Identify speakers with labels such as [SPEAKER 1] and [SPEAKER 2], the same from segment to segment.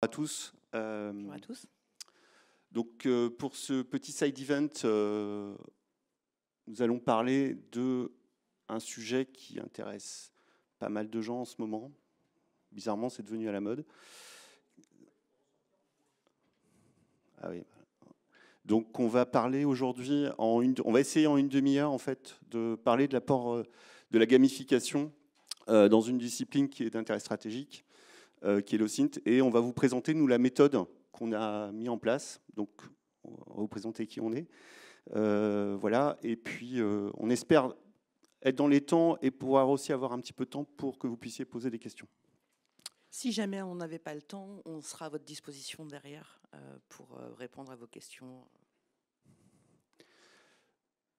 [SPEAKER 1] à tous. Euh, Bonjour à tous. Donc, euh, pour ce petit side event, euh, nous allons parler d'un sujet qui intéresse pas mal de gens en ce moment. Bizarrement, c'est devenu à la mode. Ah donc, on va parler aujourd'hui en une, on va essayer en une demi-heure en fait de parler de l'apport de la gamification dans une discipline qui est d'intérêt stratégique euh, qui est le et on va vous présenter, nous, la méthode qu'on a mis en place. Donc, on va vous présenter qui on est. Euh, voilà, et puis euh, on espère être dans les temps et pouvoir aussi avoir un petit peu de temps pour que vous puissiez poser des questions.
[SPEAKER 2] Si jamais on n'avait pas le temps, on sera à votre disposition derrière pour répondre à vos questions.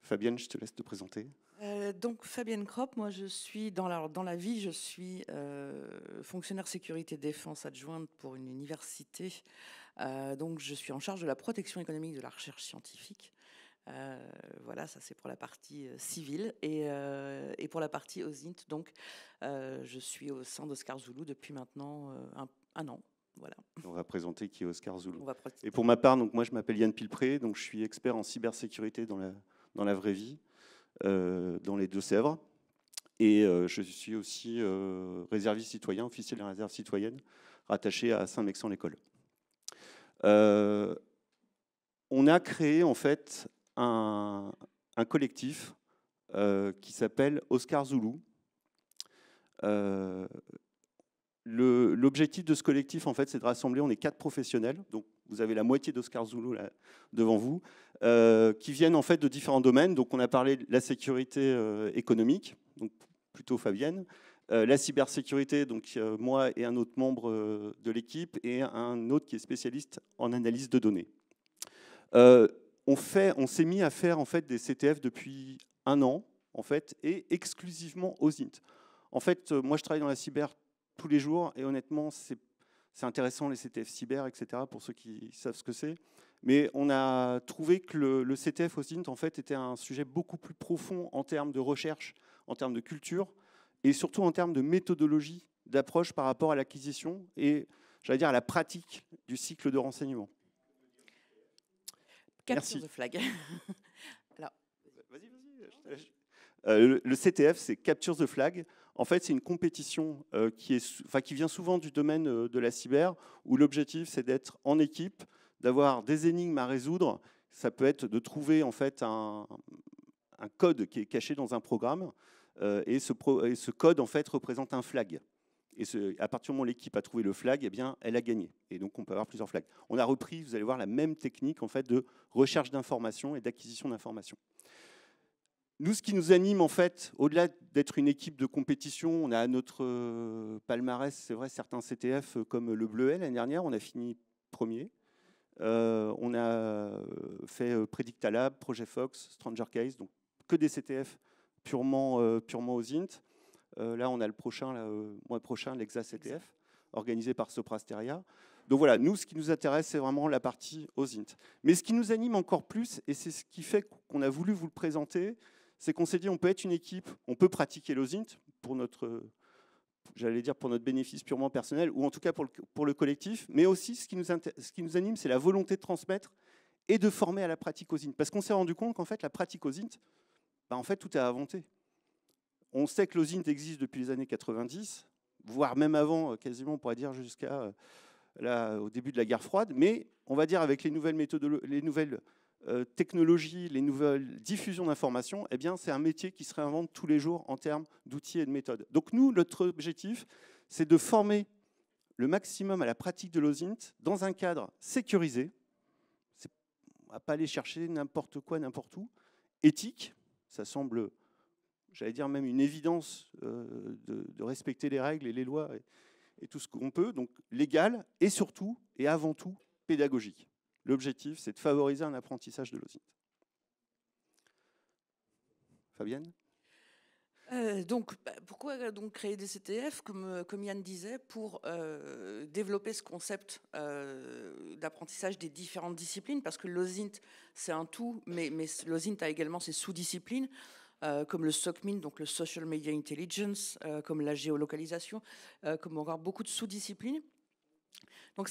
[SPEAKER 1] Fabienne, je te laisse te présenter.
[SPEAKER 2] Euh, donc Fabienne Kropp, moi je suis dans la, dans la vie, je suis euh, fonctionnaire sécurité défense adjointe pour une université. Euh, donc je suis en charge de la protection économique de la recherche scientifique. voilà, ça c'est pour la partie civile et, et, pour la partie OSINT. Donc je suis au sein d'Oscar Zulu depuis maintenant un, an. Voilà.
[SPEAKER 1] On va présenter qui est Oscar Zoulou. Et pour ma part, donc moi je m'appelle Yann Pilpré, donc je suis expert en cybersécurité dans la, dans la vraie vie. Euh, dans les Deux-Sèvres. Et euh, je suis aussi euh, réserviste citoyen, officier de la réserve citoyenne, rattaché à Saint-Mexan-l'École. on a créé en fait un, collectif qui s'appelle Oscar Zulu. L'objectif de ce collectif, en fait, c'est de rassembler, on est quatre professionnels, donc vous avez la moitié d'Oscar Zulu devant vous, euh, qui viennent en fait de différents domaines. Donc on a parlé de la sécurité euh, économique, donc plutôt Fabienne, euh, la cybersécurité, donc moi et un autre membre de l'équipe, et un autre qui est spécialiste en analyse de données. on s'est mis à faire en fait des CTF depuis un an en fait, et exclusivement aux INT. En fait, moi je travaille dans la cyber tous les jours et honnêtement c'est intéressant les CTF cyber, etc., pour ceux qui savent ce que c'est. Mais on a trouvé que le, CTF au en fait, était un sujet beaucoup plus profond en termes de recherche, en termes de culture, et surtout en termes de méthodologie d'approche par rapport à l'acquisition et, j'allais dire, à la pratique du cycle de renseignement.
[SPEAKER 2] Capture de flag. Alors.
[SPEAKER 1] Vas -y, vas -y, le CTF, c'est Capture the Flag. En fait, c'est une compétition euh, qui, est, qui, vient souvent du domaine euh, de la cyber, où l'objectif, c'est d'être en équipe, d'avoir des énigmes à résoudre. Ça peut être de trouver en fait un, code qui est caché dans un programme euh, et, ce code en fait représente un flag. Et ce, à partir du moment où l'équipe a trouvé le flag, eh bien, elle a gagné. Et donc, on peut avoir plusieurs flags. On a repris, vous allez voir, la même technique en fait de recherche d'informations et d'acquisition d'informations. Nous, ce qui nous anime, en fait, au-delà d'être une équipe de compétition, on a notre euh, palmarès, c'est vrai, certains CTF euh, comme le Bleuet l'année dernière, on a fini premier. Euh, on a euh, fait euh, Predictalab, Project Fox, Stranger Case, donc que des CTF purement, purement aux int. là, on a le prochain, le mois prochain, l'EXA CTF, organisé par Soprasteria. Donc voilà, nous, ce qui nous intéresse, c'est vraiment la partie aux int. Mais ce qui nous anime encore plus, et c'est ce qui fait qu'on a voulu vous le présenter, c'est qu'on s'est dit on peut être une équipe, on peut pratiquer l'OSINT pour notre j'allais dire pour notre bénéfice purement personnel, ou en tout cas pour le, pour le collectif, mais aussi ce qui nous, ce qui nous anime, c'est la volonté de transmettre et de former à la pratique int. Parce qu'on s'est rendu compte qu'en fait, la pratique aux bah en fait, tout est inventé. On sait que l'OSINT existe depuis les années 90, voire même avant, euh, quasiment, on pourrait dire jusqu'à euh, au début de la guerre froide, mais on va dire avec les nouvelles, méthodes, les nouvelles euh, technologie, les nouvelles diffusions d'informations, eh bien, c'est un métier qui se réinvente tous les jours en termes d'outils et de méthodes. Donc nous, notre objectif, c'est de former le maximum à la pratique de l'OSINT dans un cadre sécurisé. On ne va pas aller chercher n'importe quoi, n'importe où. Éthique, ça semble, j'allais dire même une évidence euh, de, respecter les règles et les lois et tout ce qu'on peut. Donc légal et surtout et avant tout pédagogique. L'objectif, c'est de favoriser un apprentissage de l'OSINT. Fabienne
[SPEAKER 2] euh, donc, bah, pourquoi euh, donc créer des CTF, euh, comme, Yann disait, pour développer ce concept d'apprentissage des différentes disciplines Parce que l'OSINT, c'est un tout, mais, mais l'OSINT a également ses sous-disciplines, comme le SOCMIN, donc le Social Media Intelligence, comme la géolocalisation, comme encore beaucoup de sous-disciplines. Donc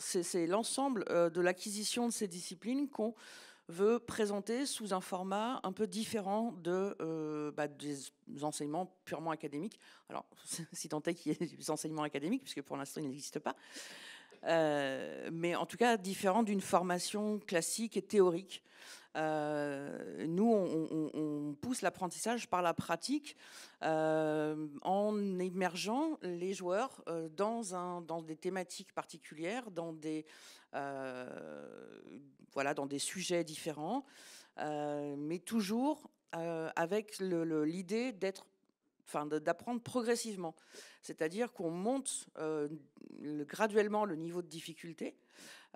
[SPEAKER 2] c'est l'ensemble euh, de l'acquisition de ces disciplines qu'on veut présenter sous un format un peu différent euh, bah, des enseignements purement académiques. Alors, si tant est qu'il y ait des enseignements académiques, puisque pour l'instant, ils n'existent pas. Euh, mais en tout cas, différent d'une formation classique et théorique euh, nous, on, pousse l'apprentissage par la pratique euh, en émergeant les joueurs euh, dans, un, dans des thématiques particulières, dans des, voilà, dans des sujets différents, mais toujours avec l'idée d'être Enfin, d'apprendre progressivement. C'est-à-dire qu'on monte graduellement le niveau de difficulté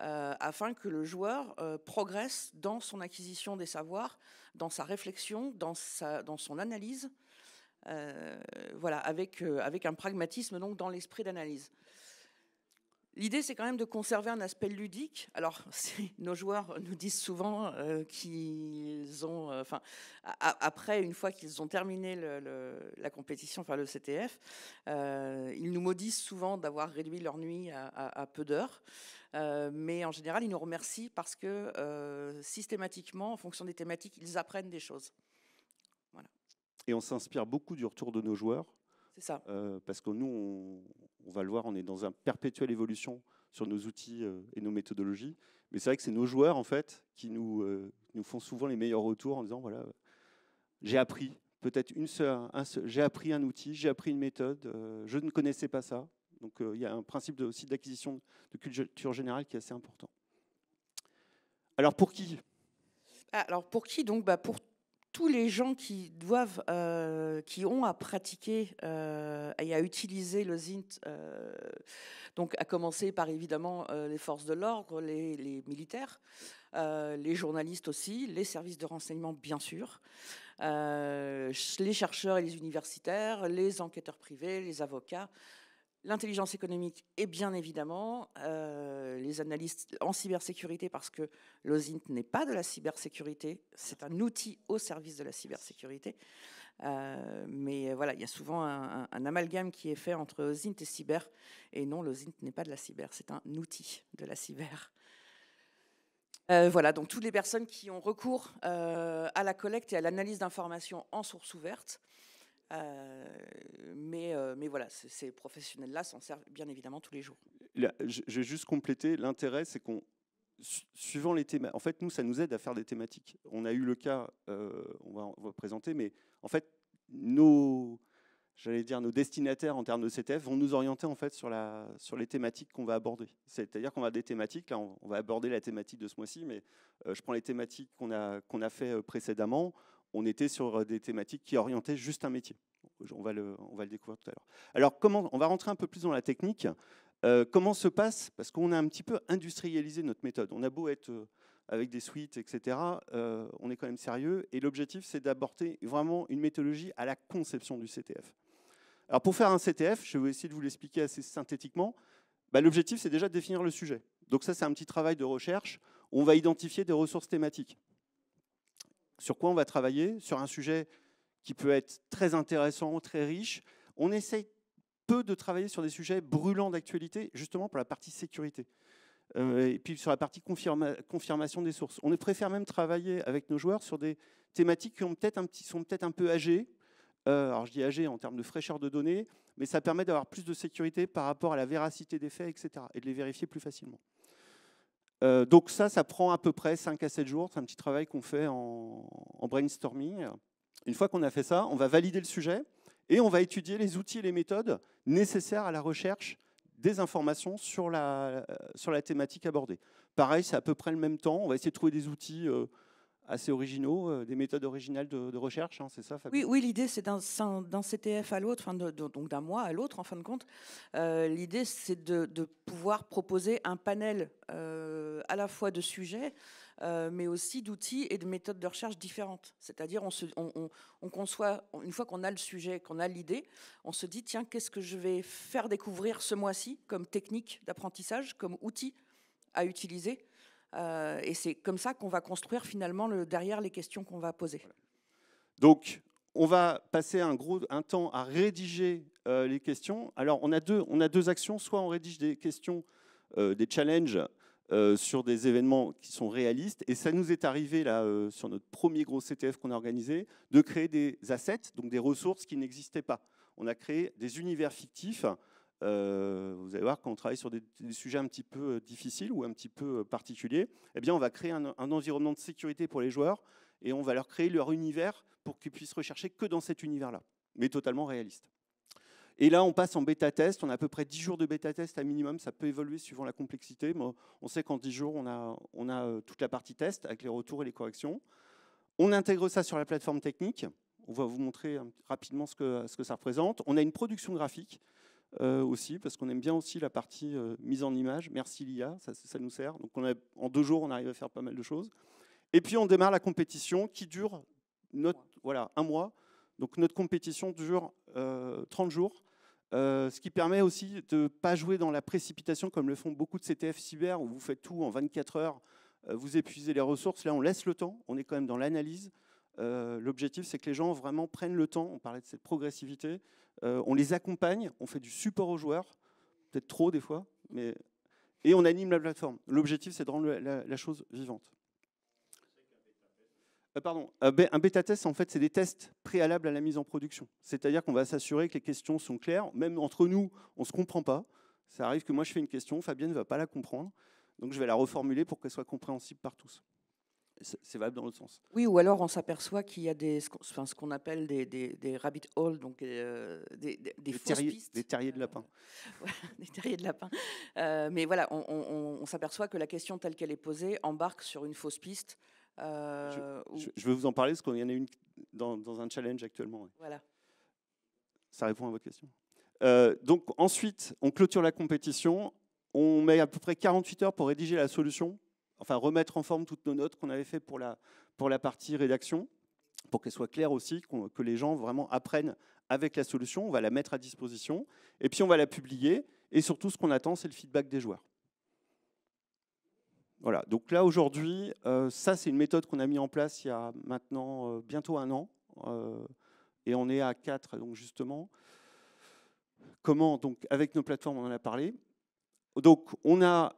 [SPEAKER 2] euh, afin que le joueur euh, progresse dans son acquisition des savoirs, dans sa réflexion, dans, son analyse, euh, avec, avec un pragmatisme donc dans l'esprit d'analyse. L'idée, c'est quand même de conserver un aspect ludique. Alors, nos joueurs nous disent souvent euh, qu'ils ont, euh, enfin, après, une fois qu'ils ont terminé la compétition, enfin le CTF, euh, ils nous maudissent souvent d'avoir réduit leur nuit à, peu d'heures. mais en général, ils nous remercient parce que systématiquement, en fonction des thématiques, ils apprennent des choses.
[SPEAKER 1] Voilà. Et on s'inspire beaucoup du retour de nos joueurs euh, parce que nous, on, va le voir, on est dans une perpétuelle évolution sur nos outils euh, et nos méthodologies. Mais c'est vrai que c'est nos joueurs, en fait, qui nous, euh, nous font souvent les meilleurs retours en disant, voilà, j'ai appris, peut-être une seule, un j'ai appris un outil, j'ai appris une méthode, je ne connaissais pas ça. Donc il y a un principe aussi d'acquisition de culture générale qui est assez important. Alors pour qui
[SPEAKER 2] ah, alors pour qui donc bah Pour tous les gens qui doivent, euh, qui ont à pratiquer euh, et à utiliser le Zint, euh, donc à commencer par évidemment les forces de l'ordre, les, militaires, les journalistes aussi, les services de renseignement bien sûr, les chercheurs et les universitaires, les enquêteurs privés, les avocats, L'intelligence économique et bien évidemment euh, les analystes en cybersécurité parce que l'OSINT n'est pas de la cybersécurité, c'est un outil au service de la cybersécurité. Euh, mais voilà, il y a souvent un, amalgame qui est fait entre OSINT et cyber. Et non, l'OSINT n'est pas de la cyber, c'est un outil de la cyber. Euh, voilà, donc toutes les personnes qui ont recours à la collecte et à l'analyse d'informations en source ouverte euh, mais, euh, mais voilà, ces professionnels-là s'en servent bien évidemment tous les jours.
[SPEAKER 1] je, vais juste compléter, l'intérêt, c'est qu'on suivant les thématiques. En fait, nous, ça nous aide à faire des thématiques. On a eu le cas, euh, on, va, présenter, mais en fait, nos, j'allais dire, nos destinataires en termes de CTF vont nous orienter en fait sur, la, sur les thématiques qu'on va aborder. C'est-à-dire qu'on va des thématiques. Là, on, va aborder la thématique de ce mois-ci, mais je prends les thématiques qu'on a qu'on a fait précédemment on était sur euh, des thématiques qui orientaient juste un métier. On va le, découvrir tout à l'heure. Alors, comment, on va rentrer un peu plus dans la technique. Euh, comment se passe Parce qu'on a un petit peu industrialisé notre méthode. On a beau être euh, avec des suites, etc. on est quand même sérieux. Et l'objectif, c'est d'aborder vraiment une méthodologie à la conception du CTF. Alors, pour faire un CTF, je vais essayer de vous l'expliquer assez synthétiquement. Bah, l'objectif, c'est déjà de définir le sujet. Donc ça, c'est un petit travail de recherche. On va identifier des ressources thématiques. Sur quoi on va travailler Sur un sujet qui peut être très intéressant, très riche. On essaye peu de travailler sur des sujets brûlants d'actualité, justement pour la partie sécurité. Euh, et puis sur la partie confirmation des sources. On préfère même travailler avec nos joueurs sur des thématiques qui un sont peut-être un peu âgées. Euh, alors je dis âgées en termes de fraîcheur de données, mais ça permet d'avoir plus de sécurité par rapport à la véracité des faits, etc. Et de les vérifier plus facilement. Euh, donc ça, ça prend à peu près 5 à 7 jours. C'est un petit travail qu'on fait en, brainstorming. Une fois qu'on a fait ça, on va valider le sujet et on va étudier les outils et les méthodes nécessaires à la recherche des informations sur la, euh, sur la thématique abordée. Pareil, c'est à peu près le même temps. On va essayer de trouver des outils euh, assez originaux, euh, des méthodes originales de, recherche, hein, c'est ça, Oui, oui
[SPEAKER 2] l'idée, c'est d'un CTF à l'autre, donc d'un mois à l'autre, en fin de compte. Euh, l'idée, c'est de, pouvoir proposer un panel euh, à la fois de sujets, mais aussi d'outils et de méthodes de recherche différentes. C'est-à-dire, conçoit, une fois qu'on a le sujet, qu'on a l'idée, on se dit, tiens, qu'est-ce que je vais faire découvrir ce mois-ci comme technique d'apprentissage, comme outil à utiliser euh, et c'est comme ça qu'on va construire finalement le, derrière les questions qu'on va poser.
[SPEAKER 1] Donc, on va passer un, gros, un temps à rédiger euh, les questions. Alors, on a, deux, on a deux actions. Soit on rédige des questions, euh, des challenges sur des événements qui sont réalistes. Et ça nous est arrivé, là, sur notre premier gros CTF qu'on a organisé, de créer des assets, donc des ressources qui n'existaient pas. On a créé des univers fictifs euh, vous allez voir, quand on travaille sur des, sujets un petit peu euh, difficiles ou un petit peu euh, particuliers, eh bien, on va créer un, environnement de sécurité pour les joueurs et on va leur créer leur univers pour qu'ils puissent rechercher que dans cet univers-là, mais totalement réaliste. Et là, on passe en bêta-test. On a à peu près 10 jours de bêta-test à minimum. Ça peut évoluer suivant la complexité. on sait qu'en 10 jours, on a, toute la partie test avec les retours et les corrections. On intègre ça sur la plateforme technique. On va vous montrer rapidement ce que ça représente. On a une production graphique euh, aussi, parce qu'on aime bien aussi la partie euh, mise en image. Merci l'IA, ça, nous sert. Donc on en deux jours, on arrive à faire pas mal de choses. Et puis on démarre la compétition qui dure voilà, un mois. Donc notre compétition dure 30 euh, jours, ce qui permet aussi de ne pas jouer dans la précipitation comme le font beaucoup de CTF cyber, où vous faites tout en 24 heures, vous épuisez les ressources. Là, on laisse le temps, on est quand même dans l'analyse. Euh, l'objectif, c'est que les gens vraiment prennent le temps, on parlait de cette progressivité, euh, on les accompagne, on fait du support aux joueurs, peut-être trop des fois, mais, et on anime la plateforme. L'objectif, c'est de rendre la, chose vivante. Euh, pardon, un bêta test, en fait, c'est des tests préalables à la mise en production. C'est-à-dire qu'on va s'assurer que les questions sont claires. Même entre nous, on ne se comprend pas. Ça arrive que moi, je fais une question, Fabienne ne va pas la comprendre. Donc, je vais la reformuler pour qu'elle soit compréhensible par tous c'est valable dans l'autre sens. Oui, ou
[SPEAKER 2] alors on s'aperçoit qu'il y a des, ce qu'on appelle des, rabbit holes, donc euh, des,
[SPEAKER 1] des, fausses terriers, pistes. Des terriers de lapin. Euh, des
[SPEAKER 2] terriers de lapin. Euh, mais voilà, on, s'aperçoit que la question telle qu'elle est posée embarque sur une fausse piste. je, vais
[SPEAKER 1] vous en parler parce qu'il y en a une dans, un challenge actuellement. Voilà. Ça répond à votre question. donc ensuite, on clôture la compétition. On met à peu près 48 heures pour rédiger la solution enfin remettre en forme toutes nos notes qu'on avait fait pour la, pour la partie rédaction, pour qu'elle soit claire aussi, que les gens vraiment apprennent avec la solution. On va la mettre à disposition et puis on va la publier. Et surtout, ce qu'on attend, c'est le feedback des joueurs. Voilà, donc là aujourd'hui, euh, ça c'est une méthode qu'on a mis en place il y a maintenant euh, bientôt un an, euh, et on est à 4, donc justement, comment, donc avec nos plateformes on en a parlé, donc on a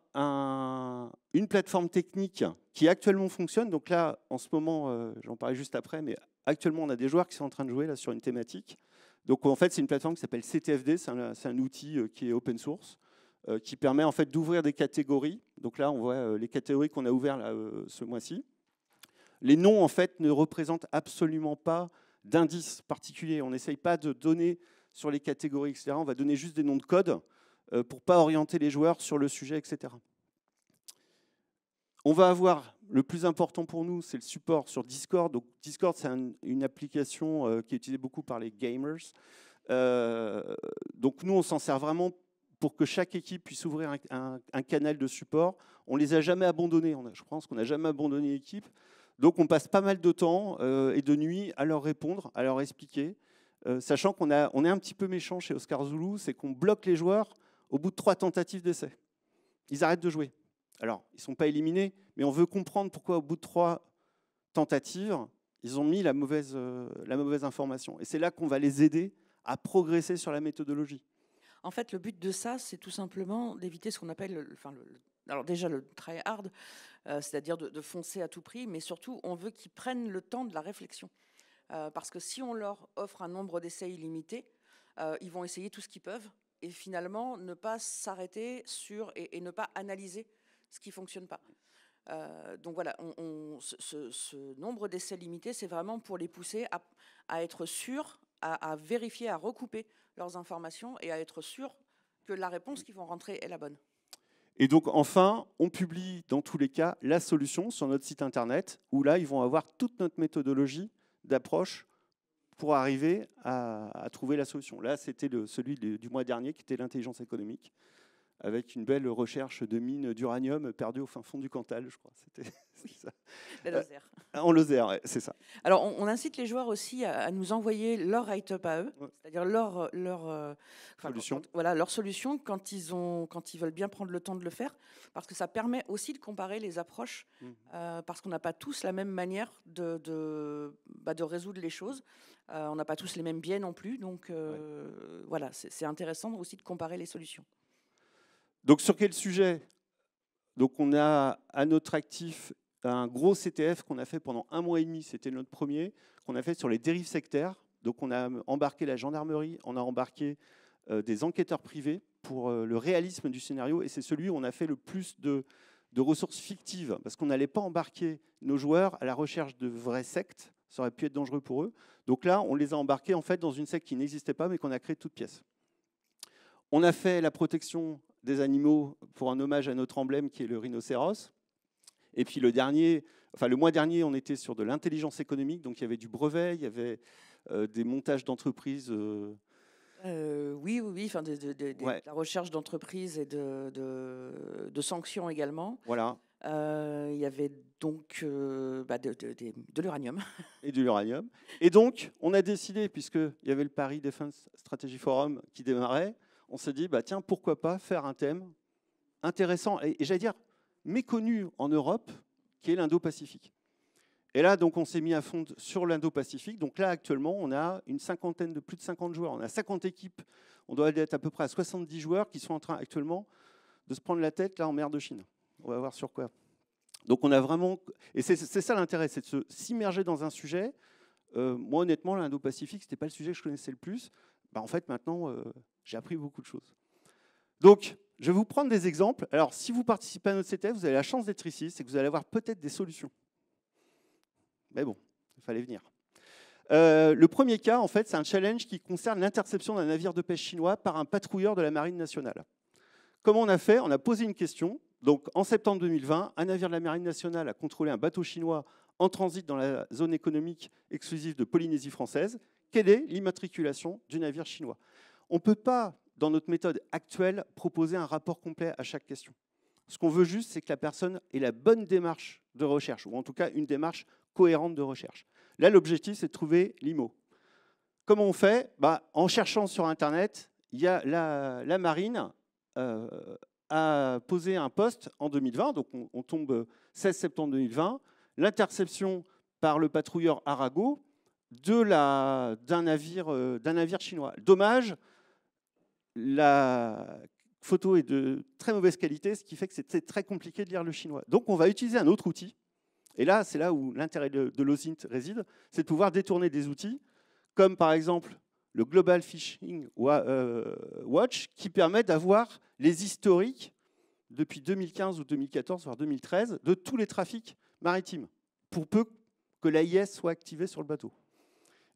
[SPEAKER 1] une plateforme technique qui actuellement fonctionne. Donc là, en ce moment, euh, j'en parlais juste après, mais actuellement, on a des joueurs qui sont en train de jouer là, sur une thématique. Donc en fait, c'est une plateforme qui s'appelle CTFD, c'est un, outil euh, qui est open source, euh, qui permet en fait d'ouvrir des catégories. Donc là, on voit les catégories qu'on a ouvertes ce mois-ci. Les noms, en fait, ne représentent absolument pas d'indices particuliers. On n'essaye pas de donner sur les catégories, etc. On va donner juste des noms de code. Euh, pour pas orienter les joueurs sur le sujet, etc. On va avoir le plus important pour nous, c'est le support sur Discord. Donc, Discord, c'est une application euh, qui est utilisée beaucoup par les gamers. Euh, donc nous, on s'en sert vraiment pour que chaque équipe puisse ouvrir un, canal de support. On les a jamais abandonnés. On je pense qu'on n'a jamais abandonné l'équipe. Donc on passe pas mal de temps et de nuit à leur répondre, à leur expliquer, sachant qu'on a, on est un petit peu méchant chez Oscar Zulu, c'est qu'on bloque les joueurs au bout de trois tentatives d'essai. Ils arrêtent de jouer. Alors, ils ne sont pas éliminés, mais on veut comprendre pourquoi au bout de trois tentatives, ils ont mis euh, la mauvaise, information. Et c'est là qu'on va les aider à progresser sur la méthodologie.
[SPEAKER 2] En fait, le but de ça, c'est tout simplement d'éviter ce qu'on appelle, enfin, alors déjà le try hard, euh, c'est-à-dire de, foncer à tout prix, mais surtout, on veut qu'ils prennent le temps de la réflexion. Euh, parce que si on leur offre un nombre d'essais illimité, ils vont essayer tout ce qu'ils peuvent, et finalement ne pas s'arrêter sur et, ne pas analyser ce qui fonctionne pas. Euh, donc voilà, on, ce, nombre d'essais limités, c'est vraiment pour les pousser à, être sûrs, à, à, vérifier, à recouper leurs informations et à être sûrs que la réponse qu'ils vont rentrer est la bonne.
[SPEAKER 1] Et donc enfin, on publie dans tous les cas la solution sur notre site internet, où là, ils vont avoir toute notre méthodologie d'approche pour arriver à, trouver la solution. Là, c'était celui du mois dernier qui était l'intelligence économique avec une belle recherche de mines d'uranium perdues au fin fond du Cantal, je crois. C'était oui. ça. Lozère. Euh, en Lozère, c'est
[SPEAKER 2] ça. Alors, on, incite les joueurs aussi à, nous envoyer leur write-up à eux, c'est-à-dire leur, leur euh, solution. Quand, voilà, leur solution quand ils ont, quand ils veulent bien prendre le temps de le faire, parce que ça permet aussi de comparer les approches, mmh. euh, parce qu'on n'a pas tous la même manière de de, bah, résoudre les choses. on n'a pas tous les mêmes biais non plus, donc voilà, c'est intéressant aussi de comparer les solutions.
[SPEAKER 1] Donc sur quel sujet Donc on a à notre actif un gros CTF qu'on a fait pendant un mois et demi, c'était notre premier, qu'on a fait sur les dérives sectaires. Donc on a embarqué la gendarmerie, on a embarqué euh, des enquêteurs privés pour euh, le réalisme du scénario, et c'est celui où on a fait le plus de, ressources fictives, parce qu'on n'allait pas embarquer nos joueurs à la recherche de vraies sectes, ça aurait pu être dangereux pour eux. Donc là, on les a embarqués en fait dans une secte qui n'existait pas, mais qu'on a créée toute toutes pièces. On a fait la protection des animaux pour un hommage à notre emblème qui est le rhinocéros. Et puis le dernier, enfin le mois dernier, on était sur de l'intelligence économique, donc il y avait du brevet, il y avait euh, des montages d'entreprises. Euh.
[SPEAKER 2] Euh, oui, oui, oui, enfin, de, la recherche d'entreprises et de, sanctions
[SPEAKER 1] également. Voilà. Il y avait donc bah, de, l'uranium. Et de l'uranium. Et donc, on a décidé, puisqu'il y avait le Paris Defense Strategy Forum qui démarrait, on s'est dit, bah, tiens, pourquoi pas faire un thème intéressant et, j'allais dire méconnu en Europe, qui est l'Indo-Pacifique. Et là, donc, on s'est mis à fond sur l'Indo-Pacifique. Donc là, actuellement, on a une cinquantaine de plus de 50 joueurs. On a 50 équipes. On doit être à peu près à 70 joueurs qui sont en train actuellement de se prendre la tête là en mer de Chine. On va voir sur quoi. Donc on a vraiment... Et c'est ça l'intérêt, c'est de s'immerger dans un sujet. Euh, moi, honnêtement, l'Indo-Pacifique, ce n'était pas le sujet que je connaissais le plus. Bah, en fait, maintenant, euh, j'ai appris beaucoup de choses. Donc, je vais vous prendre des exemples. Alors, si vous participez à notre CTF, vous avez la chance d'être ici, c'est que vous allez avoir peut-être des solutions. Mais bon, il fallait venir. Euh, le premier cas, en fait, c'est un challenge qui concerne l'interception d'un navire de pêche chinois par un patrouilleur de la Marine nationale. Comment on a fait On a posé une question. Donc, en septembre 2020, un navire de la Marine nationale a contrôlé un bateau chinois en transit dans la zone économique exclusive de Polynésie française. Quelle est l'immatriculation du navire chinois on ne peut pas, dans notre méthode actuelle, proposer un rapport complet à chaque question. Ce qu'on veut juste, c'est que la personne ait la bonne démarche de recherche, ou en tout cas une démarche cohérente de recherche. Là, l'objectif, c'est de trouver l'IMO. Comment on fait bah, En cherchant sur Internet, il y la, marine euh, a posé un poste en 2020, donc on, tombe 16 septembre 2020, l'interception par le patrouilleur Arago d'un navire, euh, navire chinois. Dommage, la photo est de très mauvaise qualité, ce qui fait que c'est très compliqué de lire le chinois. Donc on va utiliser un autre outil. Et là, c'est là où l'intérêt de, de l'OSINT réside, c'est de pouvoir détourner des outils, comme par exemple le Global Fishing euh, Watch, qui permet d'avoir les historiques depuis 2015 ou 2014, voire 2013, de tous les trafics maritimes, pour peu que l'AIS soit activé sur le bateau.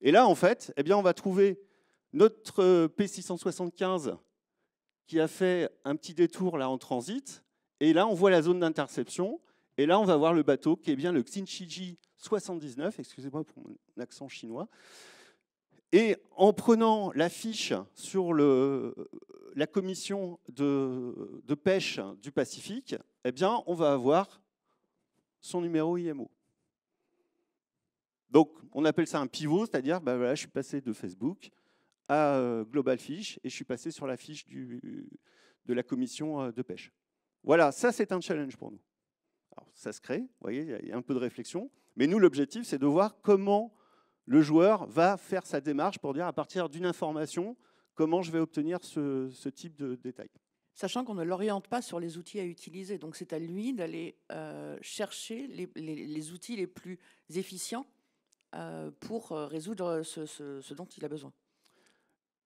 [SPEAKER 1] Et là, en fait, eh bien, on va trouver notre euh, P675 qui a fait un petit détour là en transit, et là on voit la zone d'interception, et là on va voir le bateau qui est bien le Xinchiji 79, excusez-moi pour mon accent chinois. Et en prenant la sur euh, la commission de, pêche du Pacifique, eh bien, on va avoir son numéro IMO. Donc, on appelle ça un pivot, c'est-à-dire, bah je suis passé de Facebook à euh, Global Fish et je suis passé sur la fiche de la commission euh, de pêche. Voilà, ça c'est un challenge pour nous. ça se crée, vous voyez, il y a un peu de réflexion, mais nous l'objectif c'est de voir comment le joueur va faire sa démarche pour dire à partir d'une information comment je vais obtenir ce, type de détail.
[SPEAKER 2] Sachant qu'on ne l'oriente pas sur les outils à utiliser, donc c'est à lui d'aller euh, chercher les, outils les plus efficients pour résoudre ce dont il a besoin.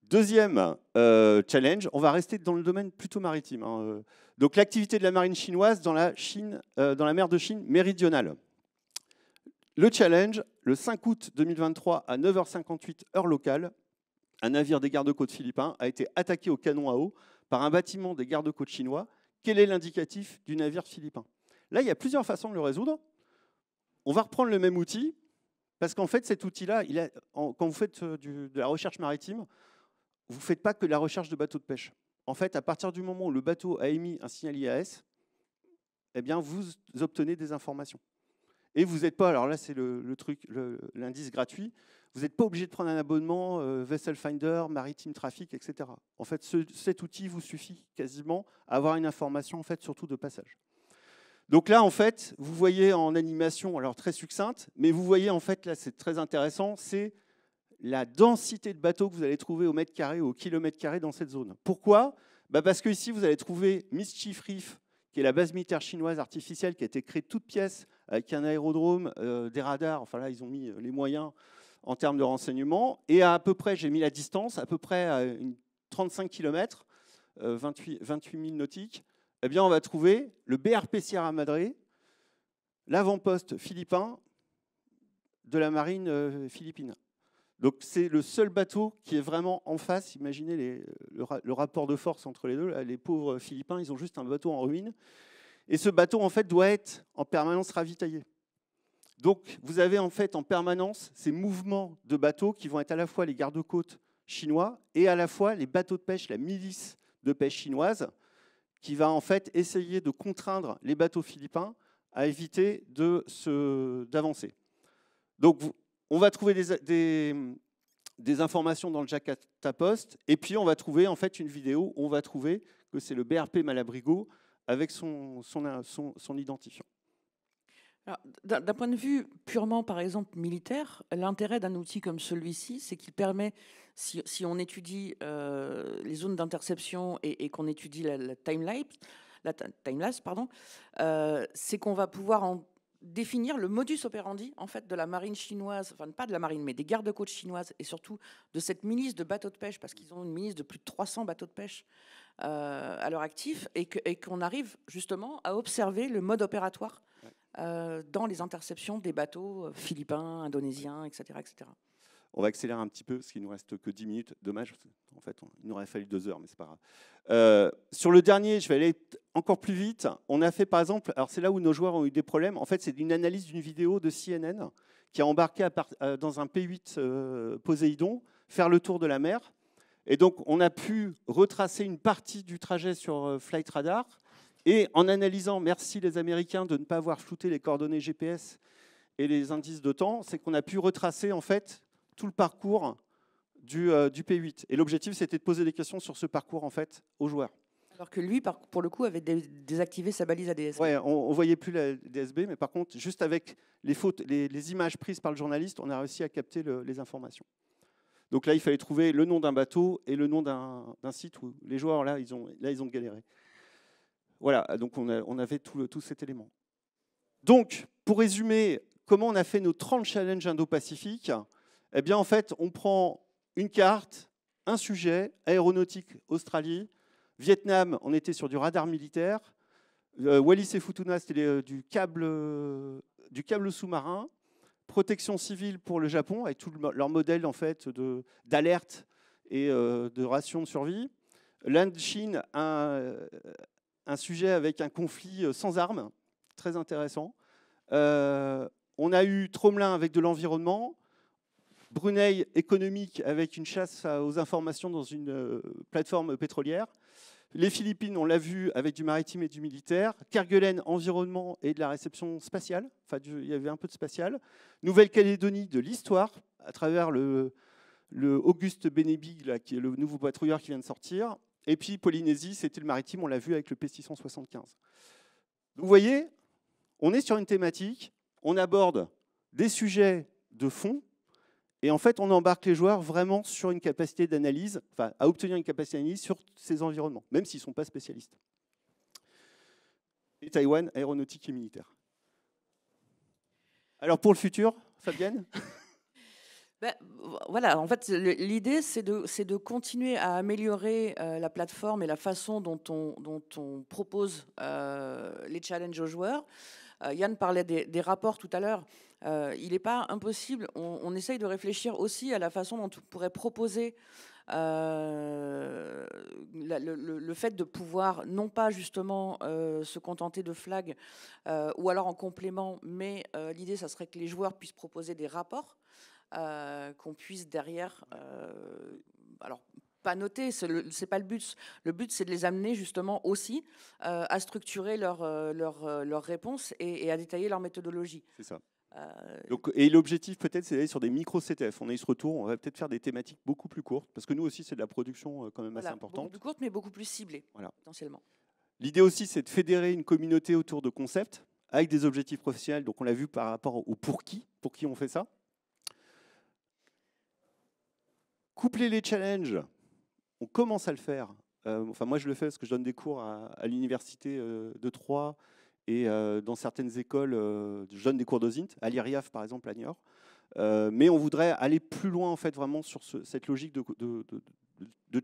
[SPEAKER 1] Deuxième euh, challenge, on va rester dans le domaine plutôt maritime. Hein, euh. Donc l'activité de la marine chinoise dans la, euh, dans la mer de Chine méridionale. Le challenge, le 5 août 2023 à 9h58 heure locale, un navire des gardes-côtes philippins a été attaqué au canon à eau par un bâtiment des gardes-côtes chinois. Quel est l'indicatif du navire philippin Là, il y a plusieurs façons de le résoudre. On va reprendre le même outil, parce qu'en fait, cet outil-là, quand vous faites de la recherche maritime, vous ne faites pas que la recherche de bateaux de pêche. En fait, à partir du moment où le bateau a émis un signal IAS, eh bien, vous obtenez des informations. Et vous n'êtes pas, alors là, c'est le, truc, l'indice gratuit, vous n'êtes pas obligé de prendre un abonnement euh, Vessel Finder, Maritime Traffic, etc. En fait, cet outil vous suffit quasiment à avoir une information, en fait, surtout de passage. Donc là, en fait, vous voyez en animation, alors très succincte, mais vous voyez, en fait, là, c'est très intéressant, c'est la densité de bateaux que vous allez trouver au mètre carré ou au kilomètre carré dans cette zone. Pourquoi bah, Parce que ici, vous allez trouver Mischief Reef, qui est la base militaire chinoise artificielle qui a été créée toute pièce avec un aérodrome, euh, des radars. Enfin là, ils ont mis euh, les moyens en termes de renseignement. Et à, peu près, j'ai mis la distance, à peu près à 35 km, 28, 000 nautiques. Eh bien, on va trouver le BRP Sierra Madre, l'avant-poste philippin de la marine euh, philippine. Donc c'est le seul bateau qui est vraiment en face. Imaginez le, rapport de force entre les deux. les pauvres Philippins, ils ont juste un bateau en ruine. Et ce bateau, en fait, doit être en permanence ravitaillé. Donc vous avez en fait en permanence ces mouvements de bateaux qui vont être à la fois les gardes-côtes chinois et à la fois les bateaux de pêche, la milice de pêche chinoise, qui va en fait essayer de contraindre les bateaux philippins à éviter d'avancer. Donc on va trouver des, informations dans le Jakarta Post, et puis on va trouver en fait une vidéo, on va trouver que c'est le BRP Malabrigo avec son, identifiant.
[SPEAKER 2] D'un point de vue purement, par exemple, militaire, l'intérêt d'un outil comme celui-ci, c'est qu'il permet, si, on étudie euh, les zones d'interception et, qu'on étudie la, timeline, timelapse, pardon, euh, c'est qu'on va pouvoir en, définir le modus operandi en fait de la marine chinoise, enfin pas de la marine, mais des gardes-côtes chinoises et surtout de cette milice de bateaux de pêche, parce qu'ils ont une milice de plus de 300 bateaux de pêche euh, à leur actif, et qu'on arrive justement à observer le mode opératoire euh, dans les interceptions des bateaux euh, philippins, indonésiens, etc., etc.
[SPEAKER 1] On va accélérer un petit peu parce qu'il nous reste que 10 minutes. Dommage, en fait, il nous aurait fallu 2 heures, mais c'est pas grave. Euh, sur le dernier, je vais aller encore plus vite. On a fait par exemple, alors c'est là où nos joueurs ont eu des problèmes. En fait, c'est une analyse d'une vidéo de CNN qui a embarqué à euh, dans un P8 euh, Poséidon faire le tour de la mer. Et donc, on a pu retracer une partie du trajet sur Flight Radar. Et en analysant, merci les Américains de ne pas avoir flouté les coordonnées GPS et les indices de temps, c'est qu'on a pu retracer en fait tout le parcours du, euh, du P8. Et l'objectif, c'était de poser des questions sur ce parcours en fait aux joueurs. Alors que lui, pour le coup, avait désactivé sa balise ADSB. Oui, on, ne voyait plus la DSB, mais par contre, juste avec les, fautes, les, images prises par le journaliste, on a réussi à capter les informations. Donc là, il fallait trouver le nom d'un bateau et le nom d'un site où les joueurs, là, ils ont, là, ils ont galéré. Voilà, donc on, avait tout, tout cet élément. Donc, pour résumer, comment on a fait nos 30 challenges indo-pacifiques eh bien, en fait, on prend une carte, un sujet, aéronautique, Australie, Vietnam, on était sur du radar militaire, euh, Wallis et Futuna, c'était euh, du câble, euh, câble sous-marin, protection civile pour le Japon, avec tout leur modèle en fait d'alerte et de ration de survie. L'Inde-Chine, un, un sujet avec un conflit sans armes, très intéressant. on a eu Tromelin avec de l'environnement, Brunei économique avec une chasse aux informations dans une euh, plateforme pétrolière. Les Philippines, on l'a vu, avec du maritime et du militaire. Kerguelen, environnement et de la réception spatiale. Enfin, il y avait un peu de spatial. Nouvelle-Calédonie, de l'histoire, à travers le, Auguste Bénébigue, qui est le nouveau patrouilleur qui vient de sortir. Et puis Polynésie, c'était le maritime, on l'a vu avec le P675. vous voyez, on est sur une thématique, on aborde des sujets de fond et en fait, on embarque les joueurs vraiment sur une capacité d'analyse, enfin, à obtenir une capacité d'analyse sur ces environnements, même s'ils ne sont pas spécialistes. Et Taïwan, aéronautique et militaire. Alors pour le futur, Fabienne
[SPEAKER 2] ben, voilà, en fait, l'idée, c'est de, continuer à améliorer euh, la plateforme et la façon dont on, dont on propose euh, les challenges aux joueurs. Euh, Yann parlait des rapports tout à l'heure. Euh, il n'est pas impossible, on, essaye de réfléchir aussi à la façon dont on pourrait proposer euh, le, fait de pouvoir non pas justement euh, se contenter de flags ou alors en complément, mais l'idée, ça serait que les joueurs puissent proposer des rapports, qu'on puisse derrière... alors, pas noter, c'est pas le but. Le but, c'est de les amener justement aussi à structurer leurs leur, leur réponses et, et, à détailler leur méthodologie. C'est ça. Euh,
[SPEAKER 1] et l'objectif peut-être c'est d'aller sur des micro CTF. On a eu ce retour, on va peut-être faire des thématiques beaucoup plus courtes, parce que nous aussi c'est de la production euh, quand même assez importante. plus
[SPEAKER 2] courte mais beaucoup plus ciblée, voilà. potentiellement.
[SPEAKER 1] L'idée aussi c'est de fédérer une communauté autour de concepts, avec des objectifs professionnels, donc on l'a vu par rapport au pour qui, pour qui on fait ça. Coupler les challenges, on commence à le faire. Euh, enfin moi je le fais parce que je donne des cours à, à l'université de Troyes, et euh, dans certaines écoles, euh, jeunes des cours d'OSINT, à l'IRIAF par exemple, à Niort. Euh, mais on voudrait aller plus loin en fait vraiment sur cette logique de,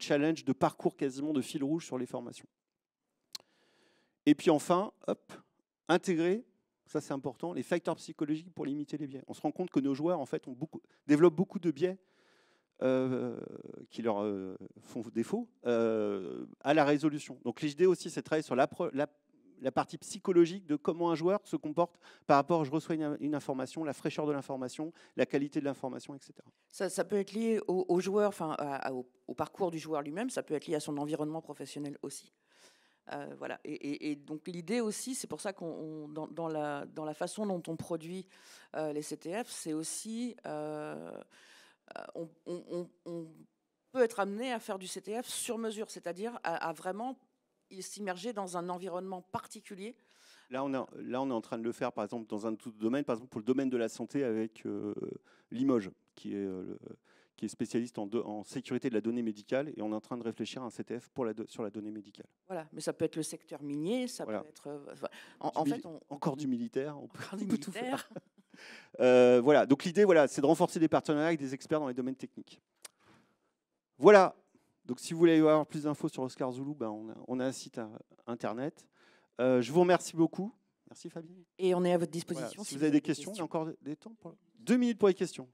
[SPEAKER 1] challenge, de parcours quasiment de fil rouge sur les formations. Et puis enfin, hop, intégrer, ça c'est important, les facteurs psychologiques pour limiter les biais. On se rend compte que nos joueurs en fait développent beaucoup de biais qui leur font défaut à la résolution. Donc l'idée aussi, c'est de travailler sur la la partie psychologique de comment un joueur se comporte par rapport, je reçois une, information, la fraîcheur de l'information, la qualité de l'information, etc. Ça, peut être lié au, enfin au, parcours du joueur lui-même, ça peut
[SPEAKER 2] être lié à son environnement professionnel aussi. Euh, voilà. Et, donc l'idée aussi, c'est pour ça qu'on dans, la, dans, la, façon dont on produit euh, les CTF, c'est aussi euh, on, peut être amené à faire du CTF sur mesure, c'est-à-dire à, vraiment s'immerger dans un environnement particulier
[SPEAKER 1] Là on, a, là, on est en train de le faire, par exemple, dans un tout domaine, par exemple pour le domaine de la santé avec euh, Limoges, qui est, euh, qui est spécialiste en, en, sécurité de la donnée médicale, et on est en train de réfléchir à un CTF pour la, sur la donnée médicale. Voilà, mais ça peut être le secteur minier, ça peut être... Euh, en, fait, encore du militaire, on peut, tout faire. voilà, donc l'idée, voilà, c'est de renforcer des partenariats avec des experts dans les domaines techniques. Voilà, donc si vous voulez avoir plus d'infos sur Oscar Zulu, ben, on, a, un site euh, internet. Euh, je vous remercie beaucoup. Merci Fabien. Et on est à votre disposition. si, vous, avez, des questions, il y a encore des temps Deux minutes pour les questions.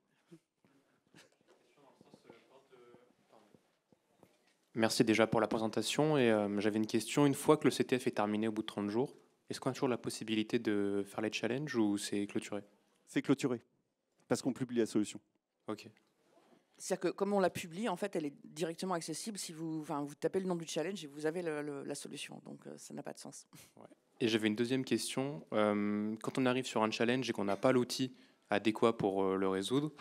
[SPEAKER 1] Merci déjà pour la présentation. Et euh, j'avais une question. Une fois que le CTF est terminé au bout de 30 jours, est-ce qu'on a toujours la possibilité de faire les challenges ou c'est clôturé C'est clôturé parce qu'on publie la solution. Ok.
[SPEAKER 2] C'est-à-dire que comme on la publie, en fait, elle est directement accessible. Si vous, vous tapez le nom du challenge et vous avez la solution. Donc euh, ça n'a pas de sens.
[SPEAKER 1] Et j'avais une deuxième question. Euh, quand on arrive sur un challenge et qu'on n'a pas l'outil adéquat pour euh, le résoudre,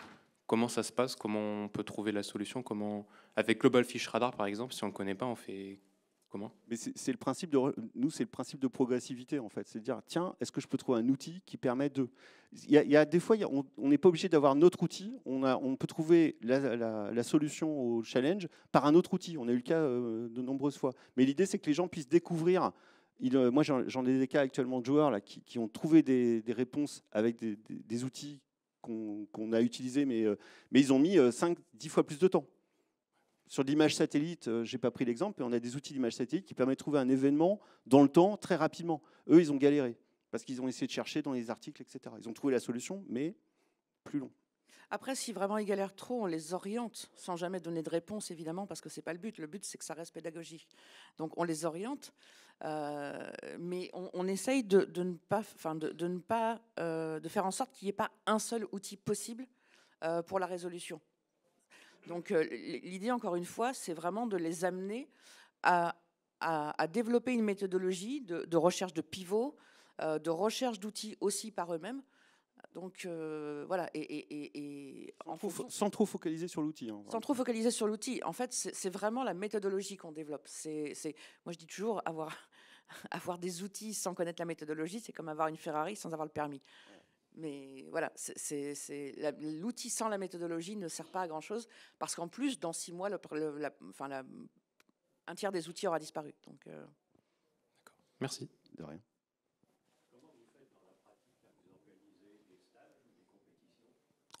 [SPEAKER 1] comment ça se passe Comment on peut trouver la solution Comment, avec Global Fish Radar par exemple, si on ne connaît pas, on fait Comment Mais c'est le principe de nous, c'est le principe de progressivité en fait, c'est de dire tiens, est-ce que je peux trouver un outil qui permet de. Il y a, des fois, on n'est pas obligé d'avoir notre outil. On, on peut trouver la, solution au challenge par un autre outil. On a eu le cas euh, de nombreuses fois. Mais l'idée, c'est que les gens puissent découvrir. Il, euh, moi, j'en ai des cas actuellement de joueurs là, qui, ont trouvé des, réponses avec des, outils qu'on a utilisés, mais, euh, mais ils ont mis 5-10 fois plus de temps. Sur l'image satellite, euh, je n'ai pas pris l'exemple, mais on a des outils d'image satellite qui permettent de trouver un événement dans le temps très rapidement. Eux, ils ont galéré parce qu'ils ont essayé de chercher dans les articles, etc. Ils ont trouvé la solution, mais plus long.
[SPEAKER 2] Après, si vraiment ils galèrent trop, on les oriente sans jamais donner de réponse, évidemment, parce que ce n'est pas le but. Le but, c'est que ça reste pédagogique. Donc, on les oriente, euh, mais on, essaye de, ne pas, de, ne pas euh, de faire en sorte qu'il n'y ait pas un seul outil possible pour la résolution. Donc euh, l'idée, encore une fois, c'est vraiment de les amener à, développer une méthodologie de, recherche de pivots, euh, de recherche d'outils aussi par eux-mêmes. Donc euh, voilà, et,
[SPEAKER 1] sans, trop, focaliser sur l'outil. Hein, sans trop
[SPEAKER 2] focaliser sur l'outil. En fait, c'est vraiment la méthodologie qu'on développe. C'est, moi, je dis toujours avoir avoir des outils sans connaître la méthodologie, c'est comme avoir une Ferrari sans avoir le permis. Mais voilà, l'outil sans la méthodologie ne sert pas à grand-chose, parce qu'en plus, dans six mois, un tiers des outils aura disparu. Donc, euh... D'accord.
[SPEAKER 1] Merci. De rien.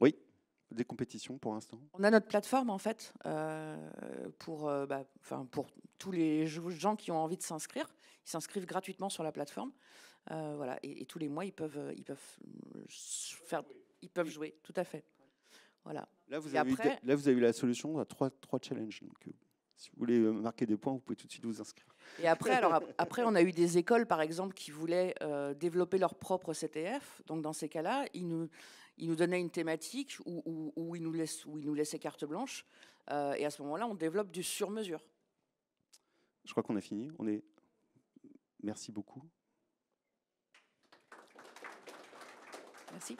[SPEAKER 1] Oui, des compétitions pour l'instant
[SPEAKER 2] On a notre plateforme en fait euh, euh, bah, pour tous les gens qui ont envie de s'inscrire. Ils s'inscrivent gratuitement sur la plateforme. Euh, voilà, et, tous les mois, ils peuvent, euh, ils peuvent euh, faire, ils peuvent jouer, tout à fait. Voilà. Là, vous, avez, eu, là,
[SPEAKER 1] vous avez la solution à trois, challenges. si vous voulez marquer des points, vous pouvez tout de suite vous inscrire.
[SPEAKER 2] Et après, après on a eu des écoles, par exemple, qui voulaient développer leur propre CTF. Donc, dans ces cas-là, ils nous, ils nous donnaient une thématique où, ils, nous laissent, ils nous laissaient carte blanche. et à ce moment-là, on développe du sur-mesure.
[SPEAKER 1] Je crois qu'on a fini. On est... Merci beaucoup. Merci.